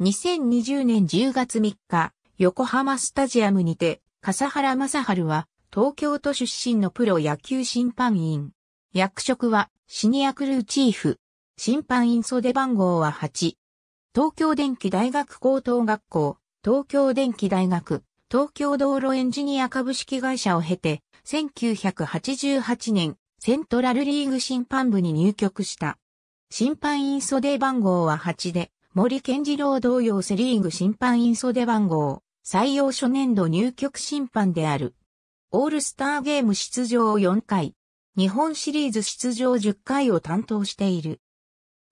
2020年10月3日、横浜スタジアムにて、笠原正春は、東京都出身のプロ野球審判員。役職は、シニアクルーチーフ。審判員袖番号は8。東京電気大学高等学校、東京電気大学、東京道路エンジニア株式会社を経て、1988年、セントラルリーグ審判部に入局した。審判員袖番号は8で、森健次郎同様セリーグ審判員袖番号、採用初年度入局審判である。オールスターゲーム出場4回、日本シリーズ出場10回を担当している。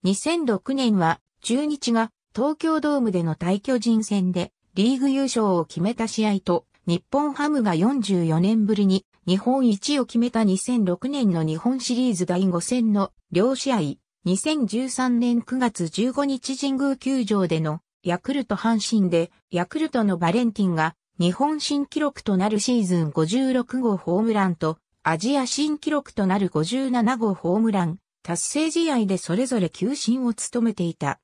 2006年は中日が東京ドームでの退巨人戦でリーグ優勝を決めた試合と日本ハムが44年ぶりに日本一を決めた2006年の日本シリーズ第5戦の両試合2013年9月15日神宮球場でのヤクルト阪神でヤクルトのバレンティンが日本新記録となるシーズン56号ホームランとアジア新記録となる57号ホームラン達成試合でそれぞれ球審を務めていた。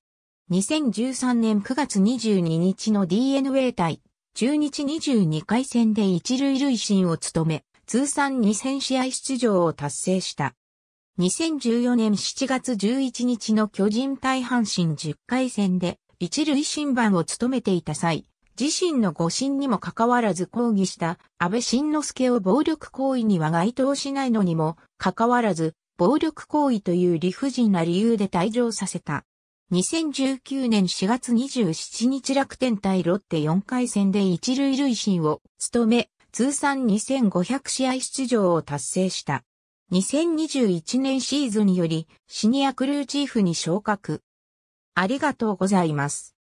2013年9月22日の DNA 対中日22回戦で一塁塁審を務め通算2000試合出場を達成した。2014年7月11日の巨人対阪神10回戦で一塁審判を務めていた際、自身の誤審にもかかわらず抗議した安倍晋之助を暴力行為には該当しないのにもかかわらず、暴力行為という理不尽な理由で退場させた。2019年4月27日楽天対ロッテ4回戦で一塁塁審を務め、通算2500試合出場を達成した。2021年シーズンよりシニアクルーチーフに昇格。ありがとうございます。